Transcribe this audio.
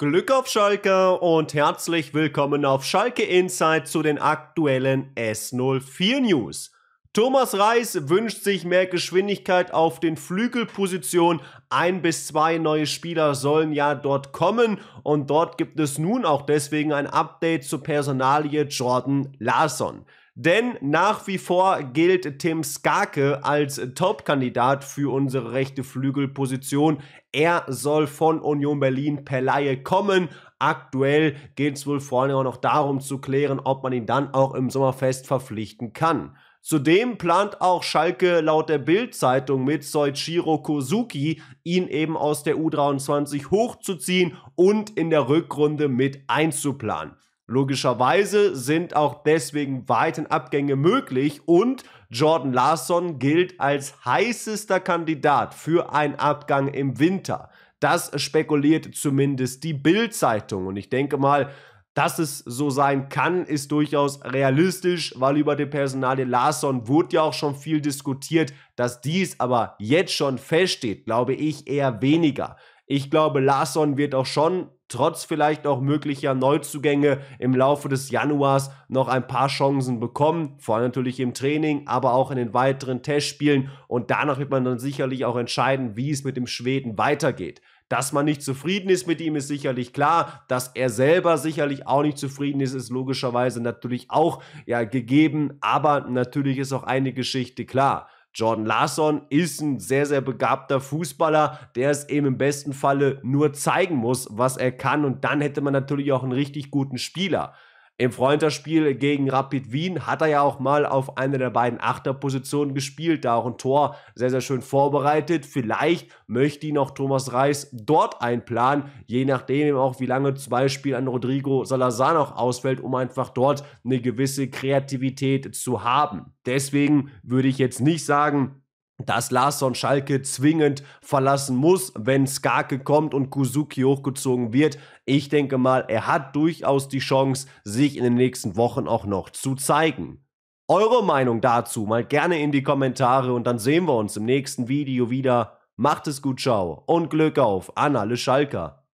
Glück auf Schalke und herzlich willkommen auf Schalke Insight zu den aktuellen S04 News. Thomas Reis wünscht sich mehr Geschwindigkeit auf den Flügelpositionen. Ein bis zwei neue Spieler sollen ja dort kommen und dort gibt es nun auch deswegen ein Update zur Personalie Jordan Larson. Denn nach wie vor gilt Tim Skarke als Top-Kandidat für unsere rechte Flügelposition. Er soll von Union Berlin per Laie kommen. Aktuell geht es wohl vor allem auch noch darum zu klären, ob man ihn dann auch im Sommerfest verpflichten kann. Zudem plant auch Schalke laut der Bild-Zeitung mit Soichiro Kozuki, ihn eben aus der U23 hochzuziehen und in der Rückrunde mit einzuplanen. Logischerweise sind auch deswegen weiten Abgänge möglich und Jordan Larson gilt als heißester Kandidat für einen Abgang im Winter. Das spekuliert zumindest die Bild-Zeitung und ich denke mal, dass es so sein kann, ist durchaus realistisch, weil über den Personalie Larson wurde ja auch schon viel diskutiert. Dass dies aber jetzt schon feststeht, glaube ich eher weniger. Ich glaube, Larsson wird auch schon trotz vielleicht auch möglicher Neuzugänge im Laufe des Januars noch ein paar Chancen bekommen, vor allem natürlich im Training, aber auch in den weiteren Testspielen und danach wird man dann sicherlich auch entscheiden, wie es mit dem Schweden weitergeht. Dass man nicht zufrieden ist mit ihm, ist sicherlich klar. Dass er selber sicherlich auch nicht zufrieden ist, ist logischerweise natürlich auch ja, gegeben. Aber natürlich ist auch eine Geschichte klar. Jordan Larson ist ein sehr, sehr begabter Fußballer, der es eben im besten Falle nur zeigen muss, was er kann. Und dann hätte man natürlich auch einen richtig guten Spieler. Im Freundschaftsspiel gegen Rapid Wien hat er ja auch mal auf einer der beiden Achterpositionen gespielt, da auch ein Tor sehr, sehr schön vorbereitet. Vielleicht möchte ihn auch Thomas Reis dort einplanen, je nachdem auch, wie lange zum Beispiel an Rodrigo Salazar noch ausfällt, um einfach dort eine gewisse Kreativität zu haben. Deswegen würde ich jetzt nicht sagen, dass Larsson Schalke zwingend verlassen muss, wenn Skarke kommt und Kuzuki hochgezogen wird. Ich denke mal, er hat durchaus die Chance, sich in den nächsten Wochen auch noch zu zeigen. Eure Meinung dazu mal gerne in die Kommentare und dann sehen wir uns im nächsten Video wieder. Macht es gut, ciao und Glück auf an alle Schalker.